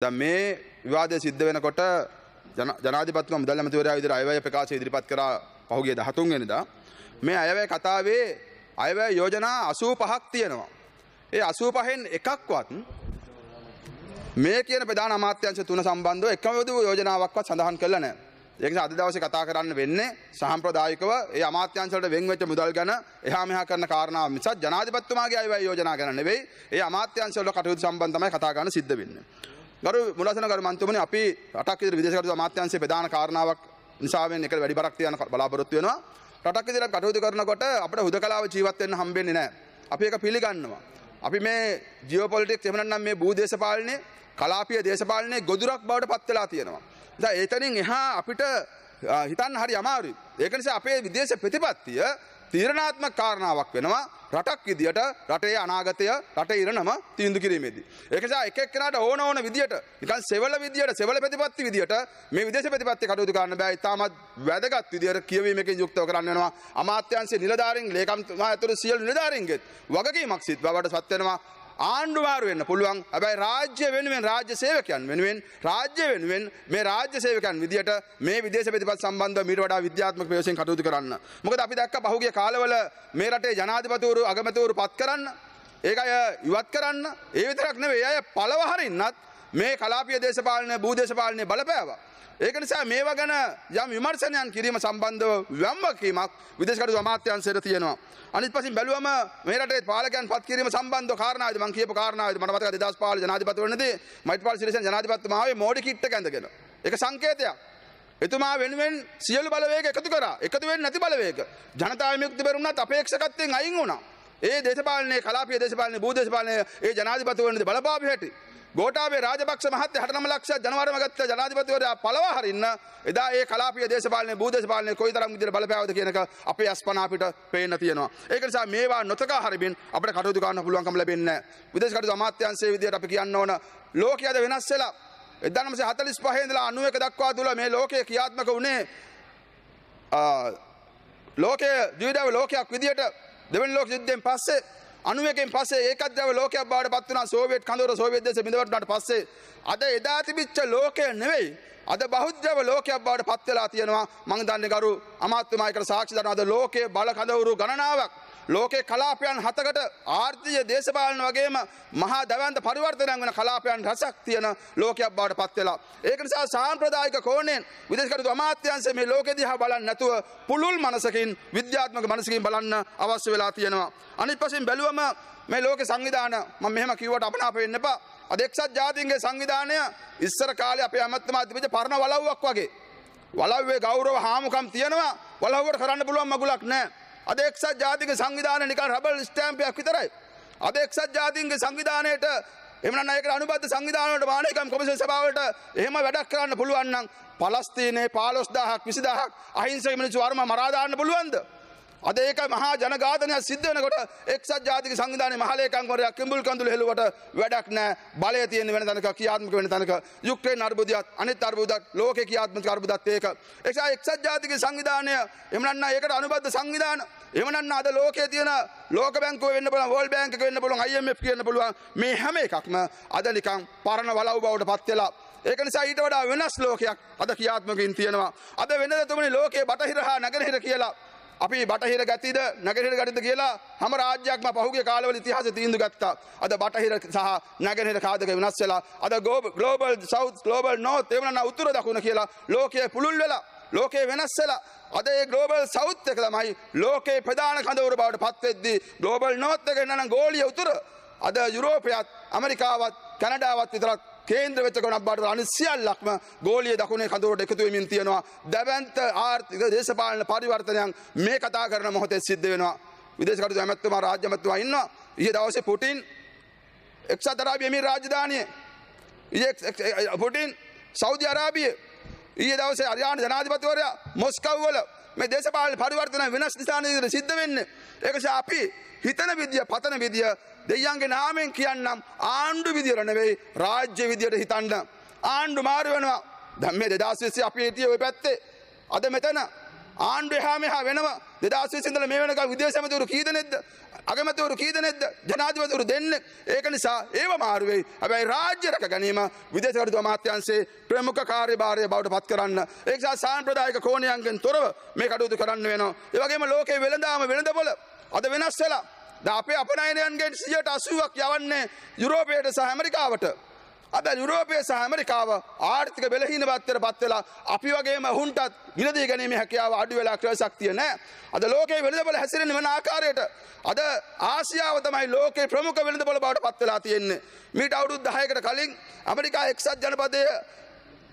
ද මේ විවාදය සිද්ධ වෙනකොට ජනාධිපත්ම මුදල් ඇමතිවරයා විදිහට අයවැය ප්‍රකාශය ඉදිරිපත් කරා පහුගිය 13 වෙනිදා මේ අයවැය කතාවේ අයවැය යෝජනා 85ක් තියෙනවා. ඒ 85න් එකක්වත් මේ කියන ප්‍රධාන අමාත්‍යංශ තුන සම්බන්ධව එකම යෝජනාවක්වත් සඳහන් කළා නැහැ. ඒක නිසා අද දවසේ කතා කරන්න වෙන්නේ සාම්ප්‍රදායිකව ඒ අමාත්‍යංශ වලට වෙන් වෙච්ච මුදල් ගැන එහා මෙහා කරන කාරණා මිසක් ජනාධිපතිතුමාගේ අයවැය යෝජනා ගැන නෙවෙයි. ඒ අමාත්‍යංශ වල කටයුතු සම්බන්ධ තමයි කතා කරන්න සිද්ධ වෙන්නේ. ගරු මුලසන ගරු මන්තුමනි අපි රටක් ඉදිරි විදේශ කටයුතු අමාත්‍යාංශයේ ප්‍රධාන කාරණාවක් නිසාවෙන් එක වැඩි බරක් තියන බලාපොරොත්තු වෙනවා. රටක් ඉදිරියට කටයුතු කරනකොට අපිට හුදකලාව ජීවත් වෙන්න හම්බෙන්නේ නැහැ. අපි ඒක පිළිගන්නවා. අපි මේ ජියෝපොලිටික්ස් එහෙම නැත්නම් මේ භූදේශපාලනයේ කලාපීය දේශපාලනයේ ගොදුරක් බවට පත් වෙලා තියෙනවා. දැන් එතනින් එහා අපිට හිතන්න හරි අමාරුයි. ඒක නිසා අපේ විදේශ ප්‍රතිපත්තිය තීරණාත්මක කාරණාවක් වෙනවා රටක් විදියට රටේ අනාගතය රට ඉරණම තීන්දු කිරීමේදී. ඒක නිසා එක එක්කෙනාට ඕන ඕන විදියට නිකන් සෙවල විදියට සෙවල ප්‍රතිපත්ති විදියට මේ විදේශ ප්‍රතිපත්ති කටයුතු කරන්න බෑ. ඉතාමත් වැදගත් විදියට කියවීමකින් යුක්තව කරන්න වෙනවා. අමාත්‍යාංශයේ නිලධාරීන්, ලේකම්තුමා ඇතුළු සියලු නිලධාරීන්ගෙත් වගකීමක් සිත් බවට පත් වෙනවා. ආණ්ඩුවාරු වෙන්න පුළුවන් හැබැයි රාජ්‍ය වෙනුවෙන් රාජ්‍ය සේවකයන් වෙනුවෙන් රාජ්‍ය වෙනුවෙන් මේ රාජ්‍ය සේවකයන් විදියට මේ විදේශ ප්‍රතිපත් සම්බන්ධව මීට වඩා විද්‍යාත්මක වශයෙන් කටයුතු කරන්න. මොකද අපි දැක්ක පහුගිය කාලවල මේ රටේ ජනාධිපතිවරු අගමැතිවරු පත් කරන්න ඒක අය ඉවත් කරන්න ඒ විතරක් නෙවෙයි අය පළවහරින්නත් මේ කලාපීය දේශපාලන භූදේශපාලනය බලපෑවා. ඒක නිසා මේවා ගැන යම් විමර්ශනයන් කිරීම සම්බන්ධව ව්‍යම්වකීමක් විදේශකටයුතු අමාත්‍යාංශයට තියෙනවා. අනිත් පසින් බැලුවම මේ රටේ පාලකයන් පත් කිරීම සම්බන්ධව කාරණාද මම කියපු කාරණාද මට මතකයි 2015 ජනාධිපතිවරණදී මෛත්‍රීපාල සිරිසේන ජනාධිපතිතුමා ආවේ මෝඩි කිට් එක ඇඳගෙන. ඒක සංකේතයක්. එතුමා වෙනුවෙන් සියලු බලවේග එකතු කරා. එකතු වෙන්නේ නැති බලවේග. ජනතාව විමුක්ති පෙරුණත් අපේක්ෂකත්වයෙන් අයින් වුණා. ඒ දේශපාලනයේ කලාපීය දේශපාලනයේ භූ දේශපාලනයේ ඒ ජනාධිපතිවරණදී බලපාපු හැටි ගෝටාවේ රාජපක්ෂ මහත්තය 69 ලක්ෂ ජනවාරම ගත්ත ජනාධිපතිවරයා පළවා හරින්න එදා ඒ කලාපීය දේශපාලනය භූදේශපාලනය කොයිතරම් විදිහට බලපෑවද කියන එක අපේ අස්පන අපිට පේන්න තියෙනවා. ඒක නිසා මේවා නොතකා හරින්න අපිට කටයුතු කරන්න පුළුවන්කම ලැබෙන්නේ නැහැ. විදේශ කටයුතු අමාත්‍යාංශයේ විදිහට අපි කියන්න ඕන ලෝකයේද වෙනස් වෙලා 1945 ඉඳලා 91 දක්වා තුල මේ ලෝකය ක්‍රියාත්මක වුණේ ලෝකයේ ජීවිතයේ ලෝකයක් විදිහට දෙවන ලෝක යුද්ධයෙන් පස්සේ අනුවකෙන් පස්සේ ඒකද්‍රව ලෝකයක් බවට පත් වුණා සෝවියට් කඳවුර සෝවියට් දේශ බිඳවටුණාට පස්සේ අද එදා තිබිච්ච ලෝකය නෙවෙයි අද බෞද්ධව ලෝකයක් බවට පත් වෙලා තියෙනවා මං දන්නේ ගරු අමාත්‍යමායකට සාක්ෂි දරන අද ලෝකයේ බල කඳවුරු ගණනාවක් ලෝකේ කලාපයන් හතකට ආර්ථිය දේශපාලන වගේම මහා දැවන්ත පරිවර්තනයක් වෙන කලාපයන් රසක් තියෙන ලෝකයක් බවට පත් වෙලා. ඒක නිසා සාම්ප්‍රදායික කෝණයෙන් විදේශ කටයුතු අමාත්‍යාංශය මේ ලෝකෙ දිහා බලන්නේ නැතුව පුළුල් මනසකින් විද්‍යාත්මක මනසකින් බලන්න අවශ්‍ය වෙලා තියෙනවා. අනිත් පස්සෙන් බැලුවම මේ ලෝක සංවිධාන මම මෙහෙම කිව්වට අපනාප වෙන්න එපා. අද එක්සත් ජාතීන්ගේ සංවිධානය ඉස්සර කාලේ අපේ අමත්තුමා තිබිච්ච පරණ වලව්වක් වගේ. වලව්වේ ගෞරව හාමුකම් තියෙනවා. වලව්වට කරන්න පුළුවන් මගුලක් නැහැ. අද එක්සත් ජාතික සංවිධාන නිකන් රබල් ස්ටෑම්පයක් විතරයි. අද එක්සත් ජාතින්ගේ සංවිධානයට එමන අයක අනුබත් සංවිධානට මානකම් කොමිස සභාවට එහෙම වැඩක් කරන්න පුළුවන්නම් පලස්තිනේ පාලොස්දාහක් විසිදහක් අහිංසකමනිචු වර්ම මරාධාන්න පුළුවන්ද. අද ඒක මහා ජනඝාතනයක් සිද්ධ වෙනකොට එක්සත් ජාතික සංවිධානයේ මහලේකම්වරයා කිඹුල් කඳුළු හෙළුවට වැඩක් නැහැ. බලය තියෙන වෙන තැනක ක්‍රියාත්මක වෙන තැනක යුක්‍රේන අර්බුදයක් අනිත් අර්බුදයක් ලෝකේ ක්‍රියාත්මක අර්බුදයක් ඒක. ඒසා එක්සත් ජාතික සංවිධානය එහෙම නැත්නම් ඒකට අනුබද්ධ සංවිධාන එහෙම නැත්නම් අද ලෝකේ තියෙන ලෝක බැංකුව වෙන්න පුළුවන් වර්ල්ඩ් බැංක් එක වෙන්න පුළුවන් IMF කියන්න පුළුවන් මේ හැම එකක්ම අද නිකන් පරණ වලව් බවට පත් වෙලා ඒක නිසා ඊට වඩා වෙනස් ලෝකයක් අද ක්‍රියාත්මකින් තියෙනවා. අද වෙනද තුමනි ලෝකේ බටහිර හා නගරහිර කියලා අපි බටහිර ගැතිද නැගෙහිර ගඩිද කියලා හම රාජ්‍යයක්ම පහුගේ කාලවල ඉතිහාස තීන්දු ගත්තා. අද බටහිර සහ නැගෙනහිර කාදක වෙනස් වෙලා අද ගෝබ ග්ලෝබල් සෞත් ග්ලෝබල් නෝත් එවන උතුර දකුණ කියලා ලෝකය පුළුල් වෙලා ලෝකයේ වෙනස් වෙලා අද ඒ ග්ලෝබල් සෞත් එක තමයි ලෝකේ ප්‍රධාන කඳවුර බවට පත්වෙද්දී ග්ලෝබල් නෝත් එක නන ගෝලිය උතුර අද යුරෝපයත් ඇමරිකාවත් කැනඩාවත් විතරක් කේන්ද්‍ර වෙච්ච ගොඩක් බාටවල අනිත් සියල්ලක්ම ගෝලීය දකුණේ කඳවුරට එකතු වෙමින් තියෙනවා. දැවැන්ත ආර්ථික දේශපාලන පරිවර්තනයන් මේ කතා කරන මොහොතේ සිද්ධ වෙනවා. විදේශ කටයුතු ඇමැත්තුමා රාජ්‍ය ඇමැත්තුමා ඉන්නවා. ඊයේ දවසේ පුටින් එක්සත් අරාබි එමීර් රාජධානියේ ඊයේ පුටින් සෞදි අරාබියේ ඊයේ දවසේ අරියාන ජනාධිපතිවරයා මොස්කව් වල මේ දේශපාලන පරිවර්තන වෙනස් නිසා නේද සිද්ධ වෙන්නේ. ඒක නිසා අපි හිතන විදිය පතන විදිය දෙයියන්ගේ නාමෙන් කියන්නම් ආණ්ඩු විදියට නෙවෙයි රාජ්‍ය විදියට හිතන්න. ආණ්ඩු මාරු වෙනවා. දැන් මේ 2020 අපි හිටියේ ওই පැත්තේ. අද මෙතන ආණ්ඩු එහා මෙහා වෙනවා. 2020 ඉඳලා මේ වෙනකම් විදේශ ඇමතිවරු කීද නැද්ද? අගමැතිවරු කීද නැද්ද? ජනාධිපතිවරු දෙන්නේ. ඒක නිසා ඒව මාරු වෙයි. හැබැයි රාජ්‍ය රැක ගැනීම විදේශ කටයුතු අමාත්‍යාංශයේ ප්‍රමුඛ කාර්යභාරය බවට පත් කරන්න. ඒ නිසා සාම්ප්‍රදායික කෝණයන්ගෙන් තොරව මේ කටයුතු කරන්න වෙනවා. ඒ වගේම ලෝකයේ වෙළඳාම වෙළඳපොළ අද වෙනස් වෙලා ද අපේ අපනයනයන්ගෙන් සියට අසුවක් යවන්නේ යුරෝපයට සහ ඇමරිකාවට. අද යුරෝපය සහ ඇමරිකාව ආර්ථික බෙලහින පත්තර පත්වෙලා අපි වගේම හුන්ටත් ගිලදී ගැනීම හැකියාව අඩු වෙලා ක්‍රසක්තිය නෑ. අද ලෝකයේ වෙළඳබල හැසිරෙන වන ආකාරයට අද ආසියාව තමයි ලෝකේ ප්‍රමුඛ වෙළඳබල බවට පත්වෙලා තියෙන්නේ. මීට අවුරුදු 10කට කලින් ඇමරිකා එක්සත් ජනපදයේ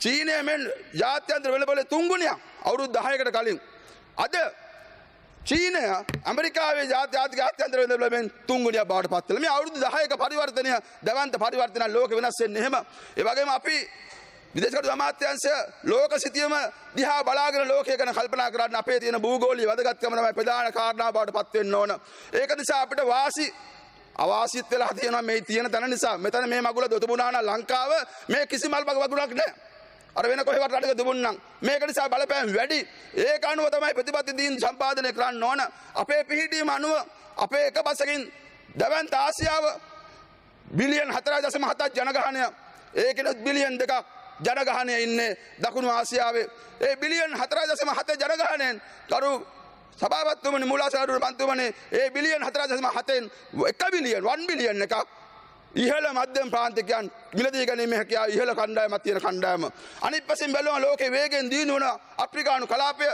චීනය මෙන් ජාත්‍යන්තර වෙළඳබලේ තුන්ගුණයක් අවුරුදු 10කට කලින් අද චීනය ඇමරිකාවේ ජාත්‍යාතික අත්‍යන්තර වෙන බලෙන් තුන්ගුණිය බවට පත් වෙනවා. මේ අවුරුදු 10ක පරිවර්තනය දවන්ත පරිවර්තන ලෝක වෙනස් වෙන්නේ එහෙම. ඒ වගේම අපි විදේශ කටයුතු අමාත්‍යාංශය ලෝක සිතියම දිහා බලාගෙන ලෝකය ගැන කල්පනා කරන්න අපේ තියෙන භූගෝලීය වැදගත්කම තමයි ප්‍රධාන කාරණා බවට පත් වෙන්න ඕන. ඒක නිසා අපිට වාසි අවාසිත් වෙලා තියෙනවා මේ තියෙන තැන නිසා. මෙතන මේ මගුල දොතුබුණා නම් ලංකාව මේ කිසිම මල් වගුණක් නැහැ. අර වෙන කොහෙවත් රටක තිබුණනම් මේක නිසා බලපෑම් වැඩි ඒක අනුව තමයි ප්‍රතිපත්ති දීන් සම්පාදනය කරන්න ඕන අපේ පිහිටීම අනුව අපේ එක බසකින් දැවන්ත ආසියාව බිලියන් 4.7ක් ජනගහනය ඒකෙනුත් බිලියන් දෙකක් ජනගහනය ඉන්නේ දකුණු ආසියාවේ ඒ බිලියන් 4.7 ජනගහනයෙන් කරු සභාපතිතුමනි මුලාසාරුණ මන්ත්‍රීතුමනි ඒ බිලියන් 4.7න් 1 බිලියන් 1 බිලියන් එකක් ඉහල මධ්‍යම ප්‍රාන්තිකයන් මිලදී ගැනීම හැකයා ඉහල කණ්ඩායමත් තියෙන කණ්ඩායම. අනිත් පසින් බැලුවම ලෝකේ වේගෙන් දියුණු වුණ අප්‍රිකානු කලාපය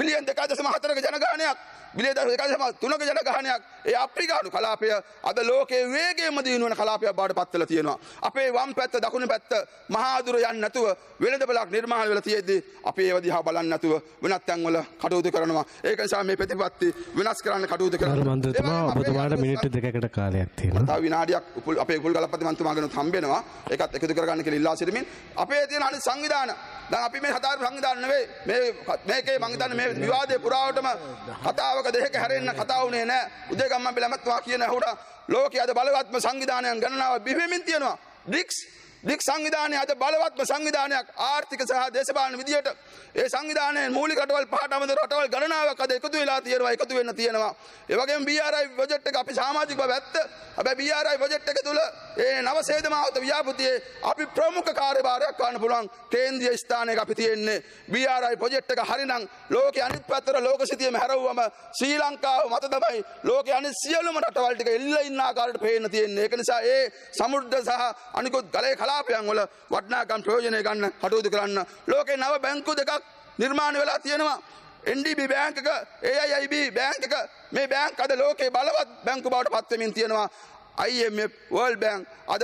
බිලියන් දෙකයි දශම හතරක ජනගහනයක් බිලේදරු එකදම තුනක ජන ගහනයක් ඒ අප්‍රිකානු කලාපය අද ලෝකයේ වේගයෙන්ම දිනුවන කලාපයක් බවට පත්වලා තියෙනවා. අපේ වම් පැත්ත දකුණු පැත්ත මහා දුර යන්නේ නැතුව වෙළඳ බලක් නිර්මාණය වෙලා තියෙද්දී අපි ඒව දිහා බලන්නේ නැතුව වෙනත් තැන්වල කටයුතු කරනවා. ඒක නිසා මේ ප්‍රතිපත්ති වෙනස් කරන්න කටයුතු කරනවා. මන්ත්‍රතුමා ඔබතුමාට මිනිත්තු දෙකකට කාලයක් තියෙනවා. තව විනාඩියක් උපුල් අපේ උපුල් ගලපති මන්ත්‍රතුමාගෙනුත් හම්බ වෙනවා. ඒකත් එකතු කරගන්න කියලා ඉල්ලා සිටමින් අපේ තියෙන අනිත් සංවිධාන දැන් අපි මේ හතර සංවිධාන නෙවෙයි මේ මේකේ මං හිතන්නේ මේ විවාදේ පුරාවටම කතාව ලෝක දෙක හැරෙන්න කතා වුණේ නෑ උදේගම්ම බිලමත්වා කියන හුඩා ලෝකයේ අද බලවත්ම සංවිධානයන් ගණනාව බිහිවෙමින් තියෙනවා BRICS දික් සංවිධානය අද බලවත්ම සංවිධානයක් ආර්ථික සහ දේශපාලන විදියට ඒ සංවිධානයේ මූලික රටවල් පහට අමතර රටවල් ගණනාවක් අද එකතු වෙලා තියෙනවා එකතු වෙන්න තියෙනවා. ඒ වගේම BRI බජට් එක අපි සමාජිකව වැත්ත. හැබැයි BRI බජට් එක තුල ඒ නව සේදමාවත ව්‍යාපෘතියේ අපි ප්‍රමුඛ කාර්යභාරයක් ගන්න පුළුවන් කේන්ද්‍රීය ස්ථානයක අපි තියෙන්නේ. BRI බජට් එක හරිනම් ලෝකයේ අනිත් පැත්තට ලෝකසිතියම හැරවුවම ශ්‍රී ලංකාව මත තමයි ලෝකයේ අනිත් සියලුම රටවල් ටික එල්ල ඉන්න ආකාරයට පේන්න තියෙන්නේ. ඒක නිසා ඒ සමුද්‍ර සහ අනිකුත් ගලේ කලා ලාභයන් වල වටිනාකම් ප්‍රයෝජනය ගන්න කටයුතු කරන්න. ලෝකේ නව බැංකු දෙකක් නිර්මාණ වෙලා තියෙනවා. NDB බෑංක එක AIIB බෑංක එක මේ බෑංක අද ලෝකේ බලවත් බැංකු බවට පත්වෙමින් තියෙනවා. IMF World Bank අද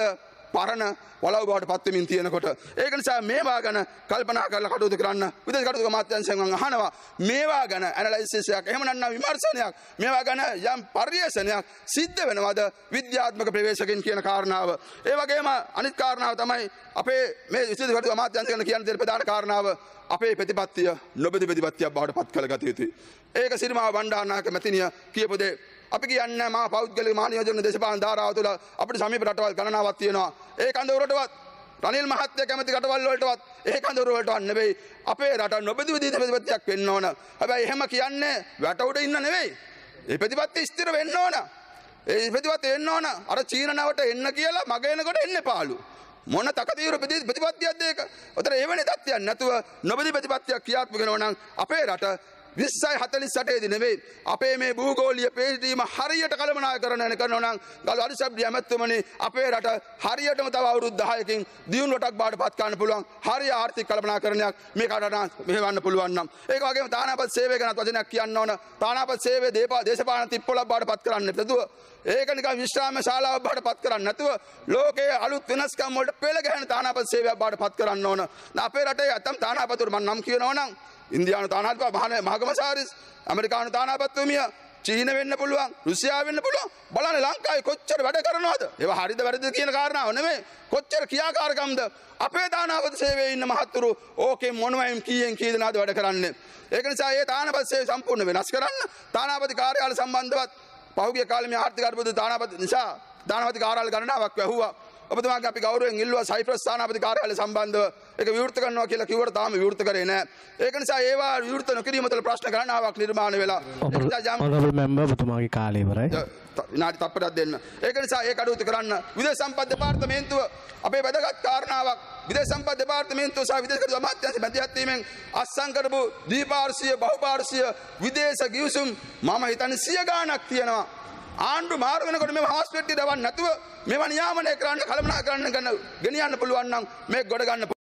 පරණ වලව්බවට පත්වමින් තියෙනකොට. ඒක නිසා මේවා ගැන කල්පනා කරලා කටයුතු කරන්න විදේශ කටයුතු අමාත්‍යාංශයෙන් මම අහනවා මේවා ගැන ඇනලයිසිස් එකක් එහෙම නැත්නම් විමර්ශනයක් මේවා ගැන යම් පර්යේෂණයක් සිද්ධ වෙනවද විද්‍යාත්මක ප්‍රවේශකෙන් කියන කාරණාව. ඒ වගේම අනිත් කාරණාව තමයි අපේ මේ විදේශ කටයුතු අමාත්‍යාංශය ගැන කියන දේ ප්‍රධාන කාරණාව අපේ ප්‍රතිපත්තිය නොබෙදි ප්‍රතිපත්තියක් බවට පත් කළ ගත යුතුයි. ඒක සිරිමාව බණ්ඩාරනායක මැතිණිය කියපු දේ අපි කියන්න මා පෞද්ගල මානයෝජන දේශපාන ධාරාව තුළ අපිට සමීප රටවල් ගණනාවක් තියෙනවා. ඒ කඳවුරටවත් රනිල් මහත්තය කැමති රටවල් වලටවත් ඒ කඳවුරටවත් නෙවෙයි. අපේ රට නොබෙදු විදිහට ප්‍රතිපත්තියක් වෙන්න ඕන. හැබැයි එහෙම කියන්නේ වැට උඩ ඉන්න නෙවෙයි. ඒ ප්‍රතිපත්තිය ස්ථිර වෙන්න ඕන. ඒ ප්‍රතිපත්තිය වෙන්න ඕන. අර චීනනාවට එන්න කියලා මග එනකොට එන්න පාළු. මොන තකතිර ප්‍රතිපත්තියක්ද ඒක? උතර එවැනි තත්ත්වයක් නැතුව නොබෙදි ප්‍රතිපත්තියක් ක්‍රියාත්මක වෙනවා නම් අපේ රට විස්සයි හතලි සටේදි නෙවෙයි අපේ මේ භූගෝලිය පේටීම හරියට කළමනා කරන යන කරන නම් ගල් අරිසබ්ඩි ඇමැත්තුමනි අපේ රට හරියටම තව අවුරුදු 10කින් දියුණුවටක් බාට පත් කරන්න පුළුවන් හරිය ආර්ථික කළමනාකරණයක් මේ රට මෙහෙවන්න පුළුවන් නම් ඒක වගේම තානාපත් සේවය ගැනත් වචනයක් කියන්න ඕන තානාපත් සේවය දේශපාලන තිප්පොළක් බාට පත් කරන්න නැතුව ඒක නිකන් විශ්‍රාම ශාලාවක් බාට පත් කරන්න නැතුව ලෝකයේ අලුත් වෙනස්කම් වලට පෙළ ගැහෙන තානාපත් සේවයක් බාට පත් කරන්න ඕන අපේ රටේ ඇත්තම් තානාපතුරු මම නම් කියනවා නම් ඉන්දයානු තානාත්ව මහන මහකමසාරිස් ඇමරිකානු තානාපත්වමිය චීන වෙන්න පුළුවන් රුසියා වෙන්න පුළුවන් බලන්න ලංකාවේ කොච්චර වැඩ කරනවද ඒවා හරිද වැරදිද කියන කාරණාව නෙමෙයි කොච්චර ක්‍රියාකාරකම්ද අපේ තානාපත සේවයේ ඉන්න මහත්තුරු ඕකේ මොනවයින් කීයෙන් කී දෙනාද වැඩ කරන්නේ ඒක නිසා ඒ තානාපත සේවය සම්පූර්ණ වෙනස් කරන්න තානාපති කාර්යාල සම්බන්ධවත් පහුගිය කාලේ මේ ආර්ථික අර්බුද තානාපති නිසා තානාපති කාර්යාල ගණනාවක් වැහුවා ඔබතුමාගේ අපි ගෞරවයෙන් ඉල්ලුවා සයිප්‍රස් ස්ථානාපති කාර්යාලය සම්බන්ධව ඒක විවෘත කරනවා කියලා කිව්වට තාම විවෘත කරේ නැහැ ඒක නිසා ඒවා විවෘත නොකිරීම තුළ ප්‍රශ්න ගණනාවක් නිර්මාණය වෙලා ඔනරබල් මෙම්බර් ඔබතුමාගේ කාලය ඉවරයි විනාඩි තප්පරයක් දෙන්න ඒක නිසා ඒ කඩුවතු කරන්න විදේශ සම්පත් දෙපාර්තමේන්තුව අපේ වැදගත් කාරණාවක් විදේශ සම්පත් දෙපාර්තමේන්තුව සහ විදේශ කටයුතු අමාත්‍යාංශය මැදිහත් වීමෙන් අත්සන් කරපු ද්විපාර්ශ්වීය බහුපාර්ශ්වීය විදේශ ගිවිසුම් මම හිතන්නේ සිය ගාණක් තියෙනවා ආණ්ඩු මාරු වෙනකොට මේ හාස්පෙට්ටි දවන්න නැතුව මේවා නියාමනය කරන්න කළමනා කරන්න ගන්න ගෙනියන්න පුළුවන් නම් මේ ගොඩ ගන්න